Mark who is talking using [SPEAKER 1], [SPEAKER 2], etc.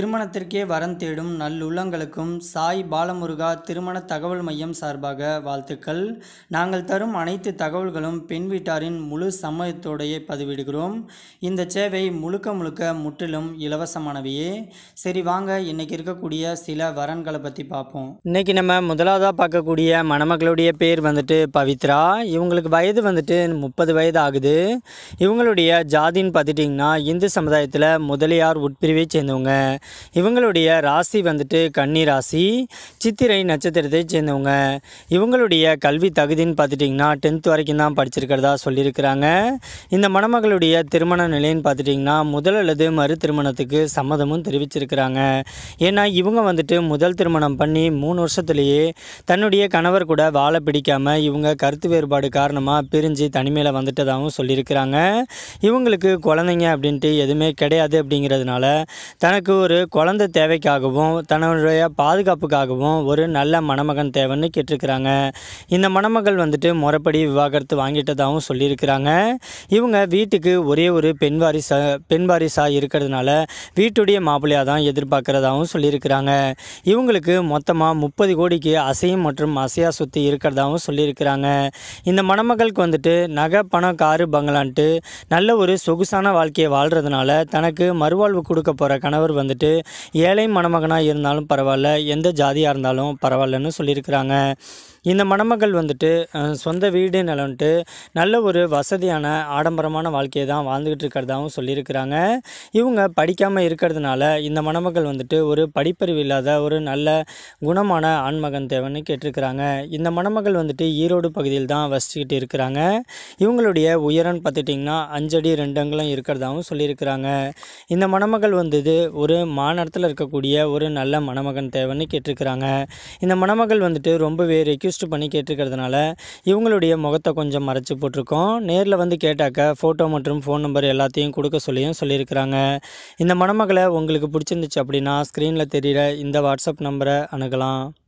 [SPEAKER 1] திருமணத்திற்கே வரம் தேடும் நல்லுள்ளங்களுக்கும் சாய் பாலமுருகா திருமண தகவல் மையம் சார்பாக வாழ்த்துக்கள் நாங்கள் தரும் அனைத்து தகவல்களும் பெண் வீட்டாரின் முழு சம்மதத்தோடையே பதிவிடுகிறோம் இந்த சேவை முழுக்க முழுக்க முற்றிலும் இலவசமானவையே சரி வாங்க இன்னைக்கு இருக்கக்கூடிய சில வரன்களை பற்றி பார்ப்போம் இன்னைக்கு நம்ம முதலாவதாக பார்க்கக்கூடிய மணமக்களுடைய பேர் வந்துட்டு பவித்ரா இவங்களுக்கு வயது வந்துட்டு முப்பது வயது ஆகுது இவங்களுடைய ஜாதின்னு பார்த்துட்டிங்கன்னா இந்து சமுதாயத்தில் முதலியார் உட்பிரிவை சேர்ந்தவங்க இவங்களுடைய ராசி வந்துட்டு கன்னி ராசி சித்திரை நட்சத்திரத்தை சேர்ந்தவங்க இவங்களுடைய கல்வி தகுதின்னு பார்த்துட்டிங்கன்னா டென்த் வரைக்கும் தான் படிச்சிருக்கிறதா சொல்லியிருக்கிறாங்க இந்த மணமகளுடைய திருமண நிலைன்னு பார்த்துட்டிங்கன்னா முதல் அல்லது மறு திருமணத்துக்கு சம்மதமும் தெரிவிச்சிருக்கிறாங்க ஏன்னா இவங்க வந்துட்டு முதல் திருமணம் பண்ணி மூணு வருஷத்துலேயே தன்னுடைய கணவர் கூட வாழை பிடிக்காமல் இவங்க கருத்து வேறுபாடு காரணமாக பிரிஞ்சு தனிமையில் வந்துட்டதாகவும் சொல்லியிருக்கிறாங்க இவங்களுக்கு குழந்தைங்க அப்படின்ட்டு எதுவுமே கிடையாது அப்படிங்கிறதுனால தனக்கு ஒரு குழந்தை தேவைக்காகவும் தன்னுடைய பாதுகாப்புக்காகவும் ஒரு நல்ல மணமகன் தேவைன்னு கேட்டிருக்கிறாங்க இந்த மணமகள் வந்துட்டு முறைப்படி விவாகரத்து வாங்கிட்டதாகவும் சொல்லியிருக்கிறாங்க இவங்க வீட்டுக்கு ஒரே ஒரு பெண் வாரிசா பெண் வாரிசாக இருக்கிறதுனால வீட்டுடைய மாப்பிள்ளையாக தான் எதிர்பார்க்குறதாகவும் சொல்லியிருக்கிறாங்க இவங்களுக்கு மொத்தமாக முப்பது கோடிக்கு அசையும் மற்றும் அசையா சுற்றி இருக்கிறதாகவும் சொல்லியிருக்கிறாங்க இந்த மணமகளுக்கு வந்துட்டு நகை பணம் காரு பங்களான்ட்டு நல்ல ஒரு சொகுசான வாழ்க்கையை வாழ்கிறதுனால தனக்கு மறுவாழ்வு கொடுக்க போகிற கணவர் வந்துட்டு வந்துட்டு ஏழை மணமகனாக இருந்தாலும் பரவாயில்ல எந்த ஜாதியாக இருந்தாலும் பரவாயில்லன்னு சொல்லியிருக்கிறாங்க இந்த மணமகள் வந்துட்டு சொந்த வீடு நிலம்ட்டு நல்ல ஒரு வசதியான ஆடம்பரமான வாழ்க்கையை தான் வாழ்ந்துக்கிட்டு இருக்கிறதாகவும் சொல்லியிருக்கிறாங்க இவங்க படிக்காமல் இருக்கிறதுனால இந்த மணமகள் வந்துட்டு ஒரு படிப்பறிவு இல்லாத ஒரு நல்ல குணமான ஆண்மகன் தேவைன்னு கேட்டிருக்கிறாங்க இந்த மணமகள் வந்துட்டு ஈரோடு பகுதியில் தான் வசிச்சுக்கிட்டு இருக்கிறாங்க இவங்களுடைய உயரன் பார்த்துட்டிங்கன்னா அஞ்சடி ரெண்டு அங்கலம் இருக்கிறதாகவும் சொல்லியிருக்கிறாங்க இந்த மணமகள் வந்தது ஒரு மாநிலத்தில் இருக்கக்கூடிய ஒரு நல்ல மணமகன் தேவைன்னு கேட்டிருக்கிறாங்க இந்த மணமகள் வந்துட்டு ரொம்ப ரெக்யூஸ் ட்விஸ்ட் பண்ணி கேட்டிருக்கிறதுனால இவங்களுடைய முகத்தை கொஞ்சம் மறைச்சி போட்டிருக்கோம் நேரில் வந்து கேட்டாக்க ஃபோட்டோ மற்றும் ஃபோன் நம்பர் எல்லாத்தையும் கொடுக்க சொல்லியும் சொல்லியிருக்கிறாங்க இந்த மணமகளை உங்களுக்கு பிடிச்சிருந்துச்சு அப்படின்னா ஸ்க்ரீனில் தெரிகிற இந்த வாட்ஸ்அப் நம்பரை அணுகலாம்